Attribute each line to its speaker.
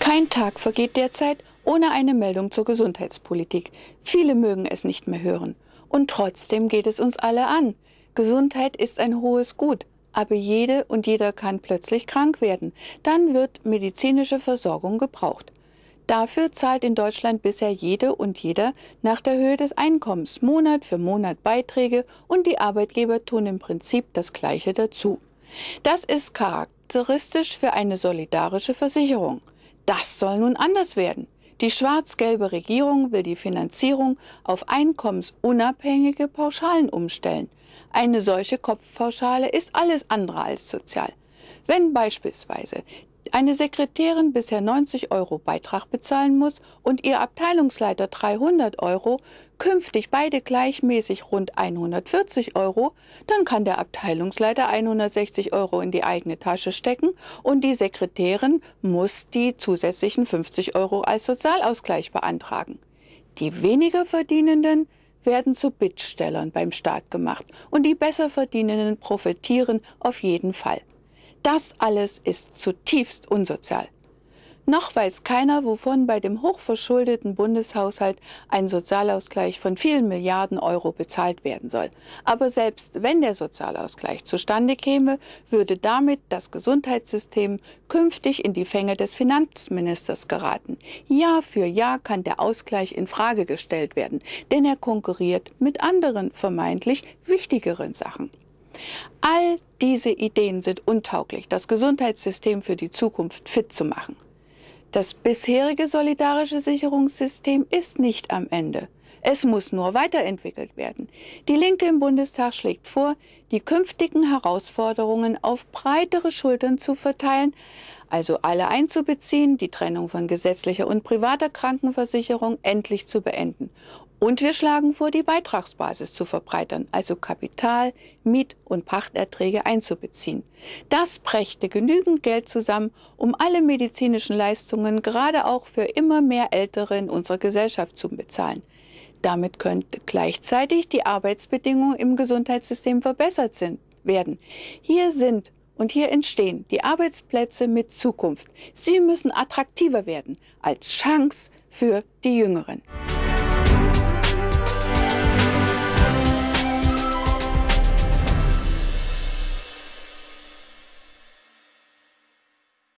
Speaker 1: Kein Tag vergeht derzeit ohne eine Meldung zur Gesundheitspolitik. Viele mögen es nicht mehr hören. Und trotzdem geht es uns alle an. Gesundheit ist ein hohes Gut, aber jede und jeder kann plötzlich krank werden. Dann wird medizinische Versorgung gebraucht. Dafür zahlt in Deutschland bisher jede und jeder nach der Höhe des Einkommens Monat für Monat Beiträge und die Arbeitgeber tun im Prinzip das Gleiche dazu. Das ist charakteristisch für eine solidarische Versicherung. Das soll nun anders werden. Die schwarz-gelbe Regierung will die Finanzierung auf einkommensunabhängige Pauschalen umstellen. Eine solche Kopfpauschale ist alles andere als sozial. Wenn beispielsweise eine Sekretärin bisher 90 Euro Beitrag bezahlen muss und ihr Abteilungsleiter 300 Euro, künftig beide gleichmäßig rund 140 Euro, dann kann der Abteilungsleiter 160 Euro in die eigene Tasche stecken und die Sekretärin muss die zusätzlichen 50 Euro als Sozialausgleich beantragen. Die weniger Verdienenden werden zu Bittstellern beim Staat gemacht und die besser Verdienenden profitieren auf jeden Fall. Das alles ist zutiefst unsozial. Noch weiß keiner, wovon bei dem hochverschuldeten Bundeshaushalt ein Sozialausgleich von vielen Milliarden Euro bezahlt werden soll. Aber selbst wenn der Sozialausgleich zustande käme, würde damit das Gesundheitssystem künftig in die Fänge des Finanzministers geraten. Jahr für Jahr kann der Ausgleich in Frage gestellt werden, denn er konkurriert mit anderen vermeintlich wichtigeren Sachen. All diese Ideen sind untauglich, das Gesundheitssystem für die Zukunft fit zu machen. Das bisherige solidarische Sicherungssystem ist nicht am Ende. Es muss nur weiterentwickelt werden. Die Linke im Bundestag schlägt vor, die künftigen Herausforderungen auf breitere Schultern zu verteilen, also alle einzubeziehen, die Trennung von gesetzlicher und privater Krankenversicherung endlich zu beenden und wir schlagen vor, die Beitragsbasis zu verbreitern, also Kapital, Miet- und Pachterträge einzubeziehen. Das brächte genügend Geld zusammen, um alle medizinischen Leistungen gerade auch für immer mehr Ältere in unserer Gesellschaft zu bezahlen. Damit könnte gleichzeitig die Arbeitsbedingungen im Gesundheitssystem verbessert sind, werden. Hier sind und hier entstehen die Arbeitsplätze mit Zukunft. Sie müssen attraktiver werden als Chance für die Jüngeren.